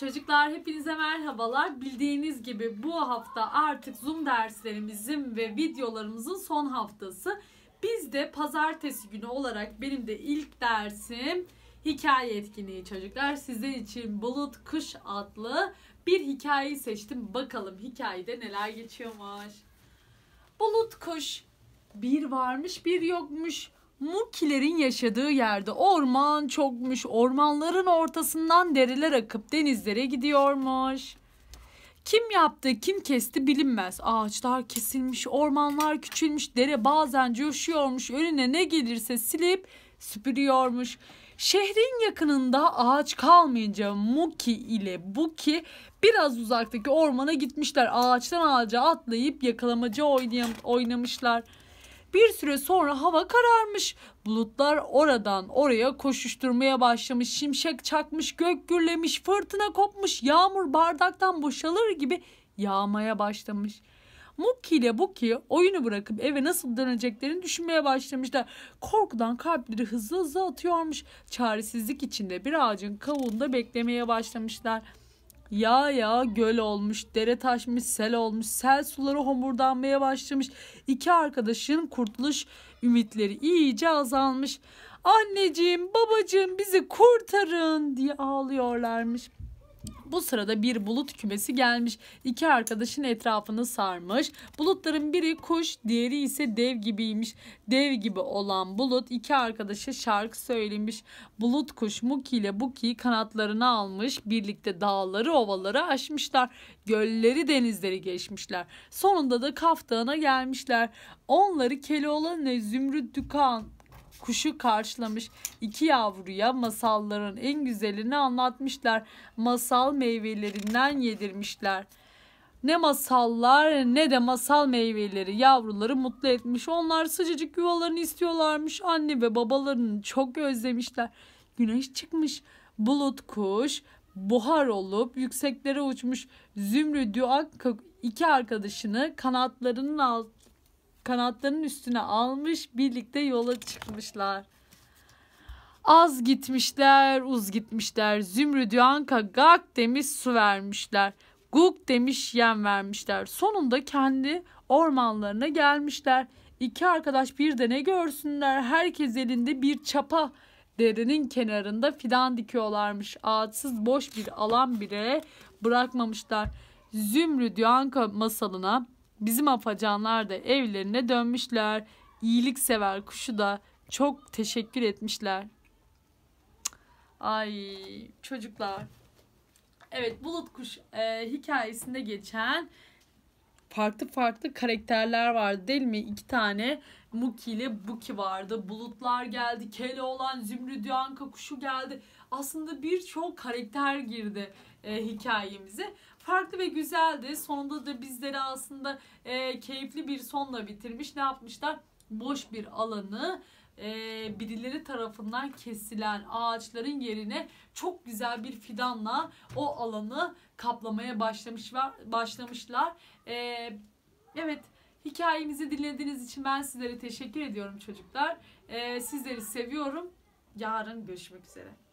Çocuklar hepinize merhabalar. Bildiğiniz gibi bu hafta artık Zoom derslerimizin ve videolarımızın son haftası. Biz de pazartesi günü olarak benim de ilk dersim hikaye etkinliği çocuklar. Sizin için Bulut Kuş adlı bir hikayeyi seçtim. Bakalım hikayede neler geçiyormuş. Bulut Kuş bir varmış bir yokmuş. Mukilerin yaşadığı yerde orman çokmuş. Ormanların ortasından deriler akıp denizlere gidiyormuş. Kim yaptı, kim kesti bilinmez. Ağaçlar kesilmiş, ormanlar küçülmüş, dere bazen coşuyormuş. Önüne ne gelirse silip süpürüyormuş. Şehrin yakınında ağaç kalmayınca Muki ile Buki biraz uzaktaki ormana gitmişler. Ağaçtan ağaca atlayıp yakalamacı oynamışlar. Bir süre sonra hava kararmış. Bulutlar oradan oraya koşuşturmaya başlamış. Şimşek çakmış, gök gürlemiş, fırtına kopmuş, yağmur bardaktan boşalır gibi yağmaya başlamış. Mukki ile Buki oyunu bırakıp eve nasıl döneceklerini düşünmeye başlamışlar. Korkudan kalpleri hızlı hızlı atıyormuş. Çaresizlik içinde bir ağacın kavuğunda beklemeye başlamışlar.'' Yağ yağ göl olmuş, dere taşmış, sel olmuş, sel suları homurdanmaya başlamış. İki arkadaşın kurtuluş ümitleri iyice azalmış. Anneciğim, babacığım bizi kurtarın diye ağlıyorlarmış. Bu sırada bir bulut kümesi gelmiş. İki arkadaşın etrafını sarmış. Bulutların biri kuş, diğeri ise dev gibiymiş. Dev gibi olan bulut iki arkadaşa şarkı söylemiş. Bulut kuş Muki ile Buki kanatlarını almış. Birlikte dağları ovaları aşmışlar. Gölleri denizleri geçmişler. Sonunda da Kaf gelmişler. Onları Keloğlan ve Zümrüt Dükan kuşu karşılamış. iki yavruya masalların en güzelini anlatmışlar. Masal meyvelerinden yedirmişler. Ne masallar ne de masal meyveleri yavruları mutlu etmiş. Onlar sıcacık yuvalarını istiyorlarmış. Anne ve babalarını çok özlemişler. Güneş çıkmış. Bulut kuş buhar olup yükseklere uçmuş. Zümrüdü Akkak iki arkadaşını kanatlarının alt kanatlarının üstüne almış birlikte yola çıkmışlar. Az gitmişler, uz gitmişler. Zümrüdü Anka gak demiş su vermişler. Guk demiş yem vermişler. Sonunda kendi ormanlarına gelmişler. İki arkadaş bir de ne görsünler. Herkes elinde bir çapa derinin kenarında fidan dikiyorlarmış. Ağaçsız boş bir alan bile bırakmamışlar. Zümrüdü Anka masalına Bizim apacanlar da evlerine dönmüşler. İyiliksever kuşu da çok teşekkür etmişler. Ay çocuklar. Evet bulut kuş e, hikayesinde geçen farklı farklı karakterler vardı değil mi? İki tane Muki ile Buki vardı. Bulutlar geldi. Keloğlan, Zümrüdü, Anka kuşu geldi. Aslında birçok karakter girdi e, hikayemize. Farklı ve güzeldi. Sonunda da bizleri aslında e, keyifli bir sonla bitirmiş. Ne yapmışlar? Boş bir alanı e, birileri tarafından kesilen ağaçların yerine çok güzel bir fidanla o alanı kaplamaya başlamış başlamışlar. E, evet hikayemizi dinlediğiniz için ben sizlere teşekkür ediyorum çocuklar. E, sizleri seviyorum. Yarın görüşmek üzere.